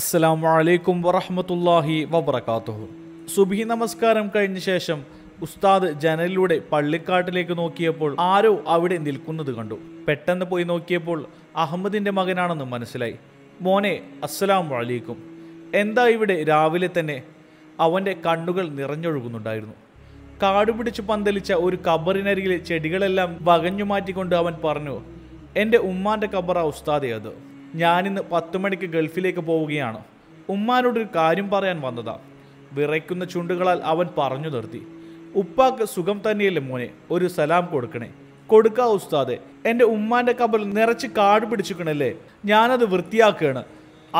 അസ്സാം വലൈക്കും വറഹമത്തല്ലാഹി വബർക്കാത്തുഹു സുബി നമസ്കാരം കഴിഞ്ഞ ശേഷം ഉസ്താദ് ജനലിലൂടെ പള്ളിക്കാട്ടിലേക്ക് നോക്കിയപ്പോൾ ആരോ അവിടെ നിൽക്കുന്നത് കണ്ടു പെട്ടെന്ന് പോയി നോക്കിയപ്പോൾ അഹമ്മദിൻ്റെ മകനാണെന്ന് മനസ്സിലായി മോനെ അസ്സലാം വലൈക്കും എന്താ ഇവിടെ രാവിലെ തന്നെ അവൻ്റെ കണ്ണുകൾ നിറഞ്ഞൊഴുകുന്നുണ്ടായിരുന്നു കാടുപിടിച്ച് പന്തലിച്ച ഒരു കബറിനരികിലെ ചെടികളെല്ലാം വകഞ്ഞു മാറ്റിക്കൊണ്ട് അവൻ പറഞ്ഞു എൻ്റെ ഉമ്മാൻ്റെ കബറ ഉസ്താദേ അത് ഞാനിന്ന് പത്ത് മണിക്ക് ഗൾഫിലേക്ക് പോവുകയാണ് ഉമ്മാനോടൊരു കാര്യം പറയാൻ വന്നതാ വിറയ്ക്കുന്ന ചുണ്ടുകളാൽ അവൻ പറഞ്ഞു നിർത്തി ഉപ്പാക്ക് സുഖം തന്നെയല്ലേ മോനെ ഒരു സലാം കൊടുക്കണേ കൊടുക്കാ ഉസ്താദെ എൻ്റെ ഉമ്മാൻ്റെ കബൽ നിറച്ച് കാട് പിടിച്ചിക്കണല്ലേ ഞാനത് വൃത്തിയാക്കുകയാണ്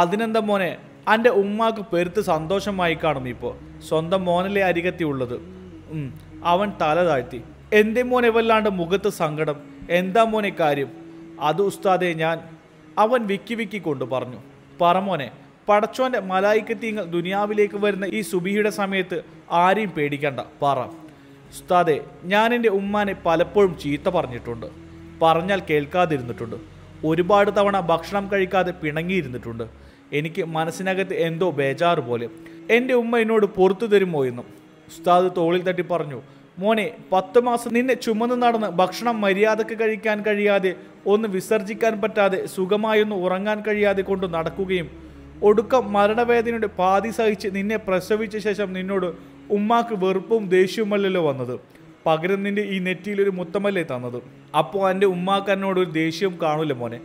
അതിനെന്താ മോനെ എൻ്റെ ഉമ്മാക്ക് പെരുത്ത് സന്തോഷമായി കാണും ഇപ്പോൾ സ്വന്തം മോനല്ലേ അരികത്തി ഉള്ളത് അവൻ തല താഴ്ത്തി എൻ്റെ മോനെ വല്ലാണ്ട് മുഖത്ത് സങ്കടം എന്താ മോനെ കാര്യം അത് ഉസ്താദെ ഞാൻ അവൻ വിക്കി വിക്കി കൊണ്ട് പറഞ്ഞു പറമോനെ പടച്ചോന്റെ മലായിക്കത്തീങ്ങൾ ദുനിയാവിലേക്ക് വരുന്ന ഈ സുബിയുടെ സമയത്ത് ആരെയും പേടിക്കണ്ട പറ ഉസ്താദെ ഞാൻ എൻ്റെ ഉമ്മാനെ പലപ്പോഴും ചീത്ത പറഞ്ഞിട്ടുണ്ട് പറഞ്ഞാൽ കേൾക്കാതിരുന്നിട്ടുണ്ട് ഒരുപാട് തവണ ഭക്ഷണം കഴിക്കാതെ പിണങ്ങിയിരുന്നിട്ടുണ്ട് എനിക്ക് മനസ്സിനകത്ത് എന്തോ ബേജാറ് പോലെ എൻ്റെ ഉമ്മ എന്നോട് പുറത്തു തരുമോ എന്നും ഉസ്താദ് തോളിൽ തട്ടി പറഞ്ഞു മോനെ പത്ത് മാസം നിന്നെ ചുമന്ന് നടന്ന് ഭക്ഷണം മര്യാദക്ക് കഴിക്കാൻ കഴിയാതെ ഒന്ന് വിസർജിക്കാൻ പറ്റാതെ സുഖമായൊന്ന് ഉറങ്ങാൻ കഴിയാതെ കൊണ്ട് നടക്കുകയും ഒടുക്കം മരണവേദനയുടെ പാതി സഹിച്ച് നിന്നെ പ്രസവിച്ച ശേഷം നിന്നോട് ഉമ്മാക്ക് വെറുപ്പും ദേഷ്യവുമല്ലല്ലോ വന്നത് പകരം നിന്റെ ഈ നെറ്റിയിലൊരു മുത്തമല്ലേ തന്നത് അപ്പോൾ എൻ്റെ ഉമ്മാക്ക് എന്നോട് ഒരു ദേഷ്യവും കാണൂല മോനെ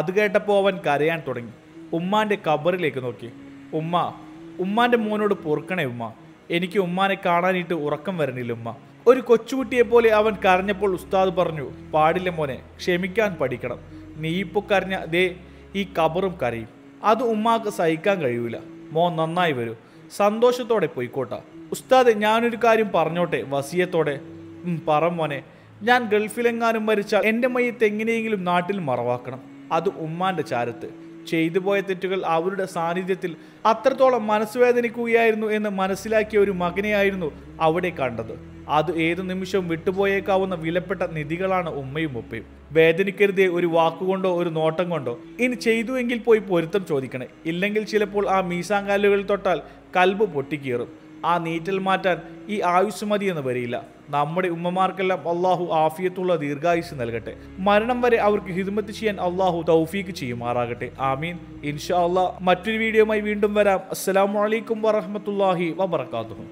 അത് കേട്ടപ്പോൾ അവൻ കരയാൻ തുടങ്ങി ഉമ്മാൻ്റെ കബറിലേക്ക് നോക്കി ഉമ്മ ഉമ്മാൻ്റെ മോനോട് പൊറുക്കണേ ഉമ്മ എനിക്ക് ഉമ്മാനെ കാണാനിട്ട് ഉറക്കം വരണില്ല ഉമ്മ ഒരു പോലെ അവൻ കരഞ്ഞപ്പോൾ ഉസ്താദ് പറഞ്ഞു പാടില്ല മോനെ ക്ഷമിക്കാൻ പഠിക്കണം നീ ഇപ്പോൾ കരഞ്ഞ ദേ ഈ കബറും കരയും അത് ഉമ്മാക്ക് സഹിക്കാൻ കഴിയൂല മോൻ നന്നായി വരൂ സന്തോഷത്തോടെ പോയിക്കോട്ടാ ഉസ്താദ് ഞാനൊരു കാര്യം പറഞ്ഞോട്ടെ വസിയത്തോടെ പറ മോനെ ഞാൻ ഗൾഫിലെങ്ങാനും മരിച്ചാൽ എൻ്റെ മയ്യത്ത് എങ്ങനെയെങ്കിലും നാട്ടിൽ മറവാക്കണം അത് ഉമ്മാന്റെ ചാരത്ത് ചെയ്തു പോയ തെറ്റുകൾ അവരുടെ സാന്നിധ്യത്തിൽ അത്രത്തോളം മനസ്സുവേദനിക്കുകയായിരുന്നു എന്ന് മനസ്സിലാക്കിയ ഒരു മകനെയായിരുന്നു അവിടെ കണ്ടത് അത് ഏതു നിമിഷവും വിട്ടുപോയേക്കാവുന്ന വിലപ്പെട്ട നിധികളാണ് ഉമ്മയും ഉപ്പയും വേദനിക്കരുതേ ഒരു വാക്കുകൊണ്ടോ ഒരു നോട്ടം കൊണ്ടോ ഇനി ചെയ്തുവെങ്കിൽ പോയി പൊരുത്തം ചോദിക്കണേ ഇല്ലെങ്കിൽ ചിലപ്പോൾ ആ മീസാങ്കാലുകൾ തൊട്ടാൽ കൽബ് പൊട്ടിക്കീറും ആ നീറ്റൽ മാറ്റാൻ ഈ ആയുസ് മതി എന്ന് വരിയില്ല നമ്മുടെ ഉമ്മമാർക്കെല്ലാം അള്ളാഹു ആഫിയത്തുള്ള ദീർഘായുസ് നൽകട്ടെ മരണം വരെ അവർക്ക് ഹിദ്മത്ത് ചെയ്യാൻ അള്ളാഹു തൗഫീക്ക് ചെയ്യുമാറാകട്ടെ ആമീൻ ഇൻഷാ അള്ളാഹ് മറ്റൊരു വീഡിയോയുമായി വീണ്ടും വരാം അസ്സലാമലൈക്കും വാഹമത്തല്ലാഹി വാബർക്കാത്തു